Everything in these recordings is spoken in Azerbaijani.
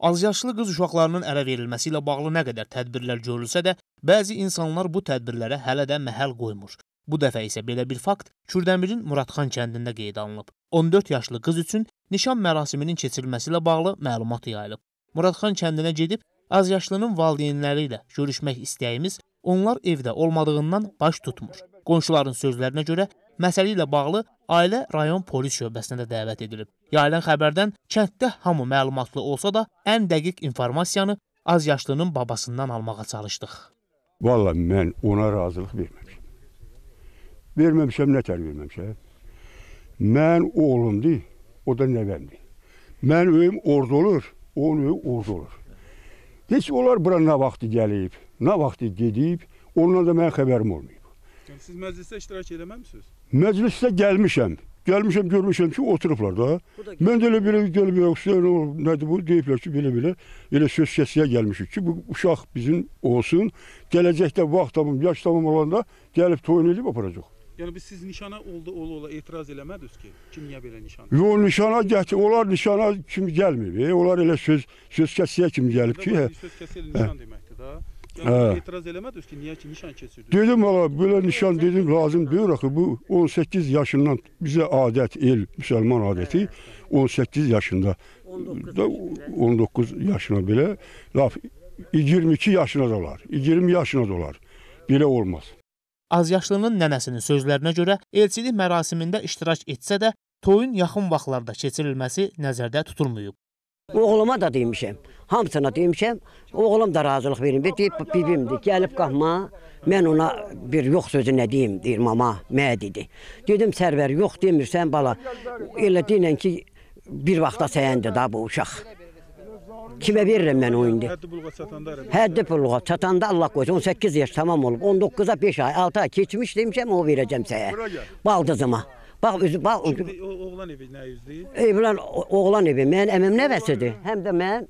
Azyaşlı qız uşaqlarının ərə verilməsi ilə bağlı nə qədər tədbirlər görülsə də, bəzi insanlar bu tədbirlərə hələ də məhəl qoymur. Bu dəfə isə belə bir fakt Kürdəmirin Muradxan kəndində qeydə alınıb. 14 yaşlı qız üçün nişan mərasiminin keçirilməsi ilə bağlı məlumat yayılıb. Muradxan kəndinə gedib azyaşlının valideynləri ilə görüşmək istəyimiz onlar evdə olmadığından baş tutmur. Qonşuların sözlərinə görə məsələ ilə bağlı ailə rayon polis şöbəsinə də dəvət edilib. Yayılan xəbərdən kənddə hamı məlumatlı olsa da, ən dəqiq informasiyanı az yaşlının babasından almağa çalışdıq. Valla mən ona razılıq verməmişəm. Verməmişəm, nətər verməmişəm? Mən oğlumdur, o da nəvəmdir. Mən öyüm orada olur, onun öyü orada olur. Heç onlar bura nə vaxtı gəlib, nə vaxtı gedib, ondan da mənə xəbərim olmuyor. Başkanım, siz məclisdə iştirak eləməmisiniz? Məclisdə gəlmişəm. Gəlmişəm, görmüşəm ki, oturublar da. Mən də elə belə gəlib yoxsa elə nədir bu deyiblər ki, belə-belə elə söz kəsiyə gəlmişik ki, bu uşaq bizim olsun. Gələcəkdə vaxt tamam, yaş tamam olanda gəlib toyun eləyib aparacaq. Yəni biz siz nişana oldu ola ola etiraz eləmədiniz ki, kim niyə belə nişan? Yox, nişana gətir. Onlar nişana kim gəlmir. E, onlar elə söz söz kəsiyə kim gəlib ki, hə, söz kəsiyə nişan hə. deməkdir da. Yəni hə. etiraz eləmədiniz ki, niyə ki nişan keçirirsiniz? Dedim valla belə nişan dedim lazım deyil axı bu 18 yaşından bizə adət el müsəlman adəti 18 yaşında 19 yaşına belə laf 22 yaşına da olar, 20 yaşına da olar. Belə olmaz. Azyaşlının nənəsinin sözlərinə görə elçilik mərasimində iştirak etsə də toyun yaxın vaxtlarda keçirilməsi nəzərdə tutulmayıb. Oğluma da demişəm. Hamısına demişəm, oğlum da razılıq verin. Deyib, bibimdir, gəlib qalxma. Mən ona bir yox sözü nə deyim, deyir mama, mə dedi. Dedim Sərvər, yox demirsən bala. Elə deyinən ki, bir vaxta səyəndir da bu uşaq. Kimə verirəm mən o indi? Həddi buluğa çatanda ərəm. Həddi buluğa çatanda Allah qoysun 18 yaş tamam olub. 19-a 5 ay, 6 ay keçmiş demişəm o verəcəm səyə. Baldızıma. Bax özü bax. Şimdi oğlan evi nə yüzdür? Evlan oğlan evi. Mənim əmim nəvəsidir. Həm də mən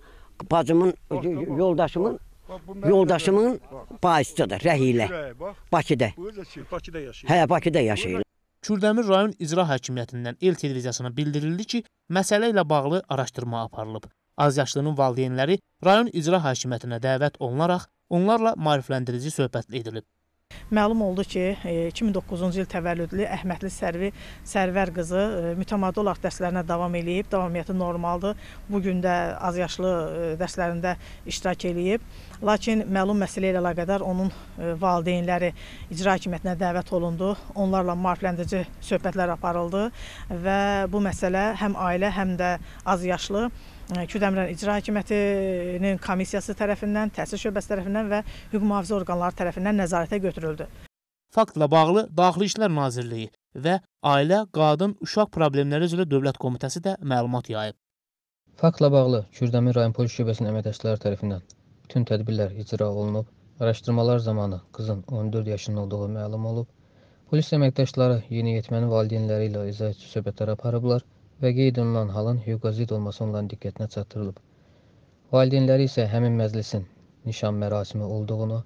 bacımın, yoldaşımın yoldaşımın bacısıdır, rəhilə. Bakıda. Bakıda yaşayır. Hə, Bakıda yaşayır. Kürdəmir rayon icra hakimiyyətindən El televiziyasına bildirildi ki, məsələ ilə bağlı araşdırma aparılıb. Az yaşlının valideynləri rayon icra hakimiyyətinə dəvət olunaraq onlarla marifləndirici söhbət edilib. Məlum oldu ki, 2009-cu e, il təvəllüdlü Əhmədli Sərvi Sərvər qızı e, mütəmadi olaraq dərslərinə davam eləyib, davamiyyəti normaldır. Bu gün də azyaşlı e, dərslərində iştirak eləyib. Lakin məlum məsələ ilə əlaqədar onun valideynləri icra hakimiyyətinə dəvət olundu. Onlarla maarifləndirici söhbətlər aparıldı və bu məsələ həm ailə, həm də azyaşlı Kürdəmir İcra Hakimiyyətinin komissiyası tərəfindən, təhsil şöbəsi tərəfindən və hüquq mühafizə orqanları tərəfindən nəzarətə götürüldü. Faktla bağlı Daxili İşlər Nazirliyi və Ailə, Qadın, Uşaq Problemləri üzrə Dövlət Komitəsi də məlumat yayıb. Faktla bağlı Kürdəmir rayon polis şöbəsinin əməkdaşları tərəfindən bütün tədbirlər icra olunub, araşdırmalar zamanı qızın 14 yaşında olduğu məlum olub. Polis əməkdaşları yeniyetmənin valideynləri ilə izah söhbətlər aparıblar və qeyd olunan halın hüquqa olması onların diqqətinə çatdırılıb. Valideynləri isə həmin məclisin nişan mərasimi olduğunu,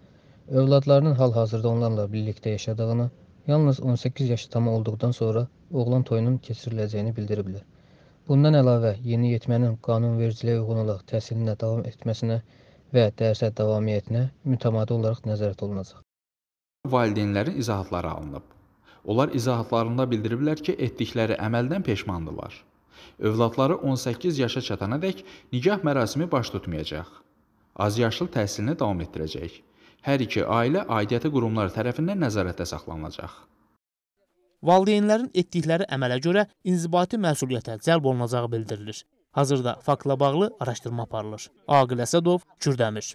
övladlarının hal-hazırda onlarla birlikdə yaşadığını, yalnız 18 yaş tam olduqdan sonra oğlan toyunun keçiriləcəyini bildiriblər. Bundan əlavə, yeni yetmənin qanunvericiliyə uyğun olaraq təhsilinə davam etməsinə və dərsə davamiyyətinə mütəmadi olaraq nəzarət olunacaq. Valideynlərin izahatları alınıb. Onlar izahatlarında bildiriblər ki, etdikləri əməldən peşmandırlar. Övladları 18 yaşa çatanadək nikah mərasimi baş tutmayacaq. Azyaşlı təhsilini davam etdirəcək. Hər iki ailə aidiyyəti qurumlar tərəfindən nəzarətdə saxlanılacaq. Valideynlərin etdikləri əmələ görə inzibati məsuliyyətə cəlb olunacağı bildirilir. Hazırda faktla bağlı araşdırma aparılır. Aqil Əsədov, Kürdəmir.